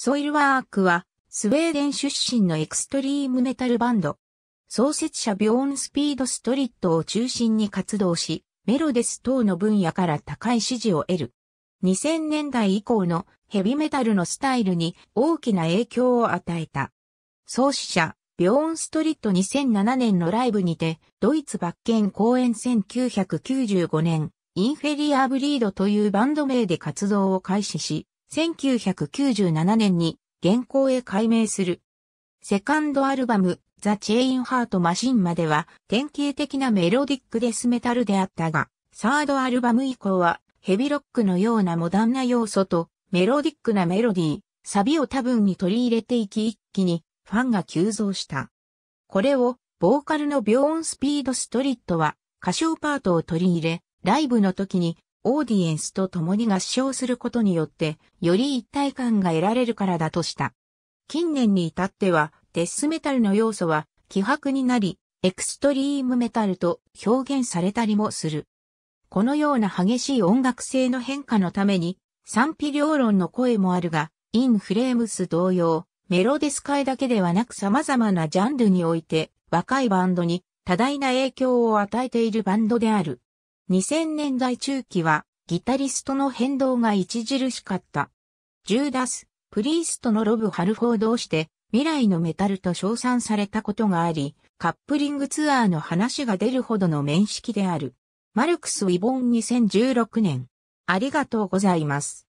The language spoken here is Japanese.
ソイルワークは、スウェーデン出身のエクストリームメタルバンド。創設者ビョーンスピードストリットを中心に活動し、メロデス等の分野から高い支持を得る。2000年代以降のヘビメタルのスタイルに大きな影響を与えた。創始者、ビョーンストリット2007年のライブにて、ドイツバッケン公演1995年、インフェリアブリードというバンド名で活動を開始し、1997年に現行へ改名する。セカンドアルバム、ザ・チェイン・ハート・マシンまでは典型的なメロディックデスメタルであったが、サードアルバム以降はヘビロックのようなモダンな要素とメロディックなメロディー、サビを多分に取り入れていき一気にファンが急増した。これをボーカルのビョーン・スピード・ストリットは歌唱パートを取り入れ、ライブの時にオーディエンスと共に合唱することによって、より一体感が得られるからだとした。近年に至っては、デスメタルの要素は、希薄になり、エクストリームメタルと表現されたりもする。このような激しい音楽性の変化のために、賛否両論の声もあるが、インフレームス同様、メロデス界だけではなく様々なジャンルにおいて、若いバンドに多大な影響を与えているバンドである。2000年代中期はギタリストの変動が著しかった。ジューダス・プリーストのロブ・ハルフォードをして未来のメタルと称賛されたことがあり、カップリングツアーの話が出るほどの面識である。マルクス・ウィボン2016年。ありがとうございます。